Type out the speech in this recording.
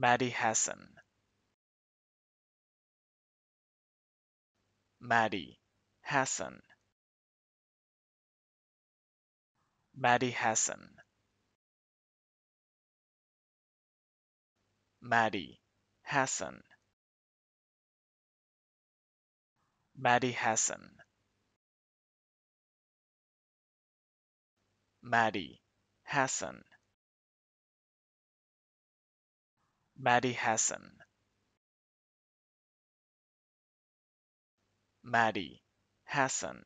Maddie Hassan. Maddie Hassan. Maddie Hassan. Maddie Hassan. Maddie Hassan. Maddie Hassan. Maddie Hassan Maddie Hassan